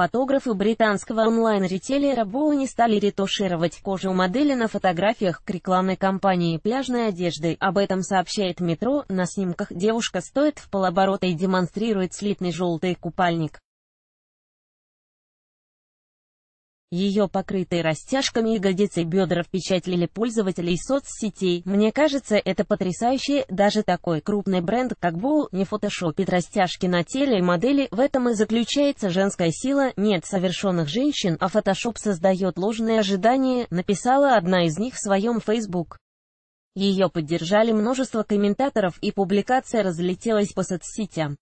Фотографы британского онлайн-ритейлера Боуни стали ретушировать кожу модели на фотографиях к рекламной кампании пляжной одежды. Об этом сообщает метро. На снимках девушка стоит в полоборота и демонстрирует слитный желтый купальник. Ее покрытые растяжками ягодицы бедра впечатлили пользователей соцсетей. Мне кажется, это потрясающе, даже такой крупный бренд, как Bowl, не фотошопит растяжки на теле и модели, в этом и заключается женская сила, нет совершенных женщин, а фотошоп создает ложные ожидания, написала одна из них в своем Facebook. Ее поддержали множество комментаторов и публикация разлетелась по соцсетям.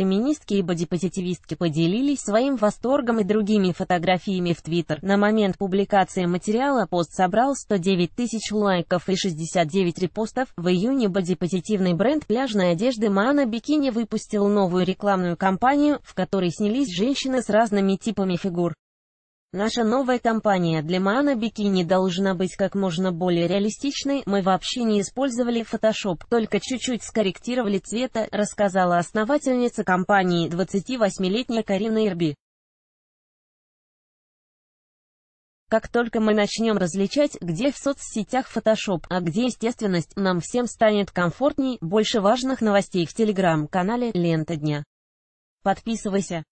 Феминистки и бодипозитивистки поделились своим восторгом и другими фотографиями в Твиттер. На момент публикации материала пост собрал 109 тысяч лайков и 69 репостов. В июне бодипозитивный бренд пляжной одежды Мана Бикини выпустил новую рекламную кампанию, в которой снялись женщины с разными типами фигур. Наша новая компания для Мана Бикини должна быть как можно более реалистичной, мы вообще не использовали Photoshop, только чуть-чуть скорректировали цвета, рассказала основательница компании 28-летняя Карина Ирби. Как только мы начнем различать, где в соцсетях Photoshop, а где естественность, нам всем станет комфортней, больше важных новостей в телеграм-канале «Лента дня». Подписывайся.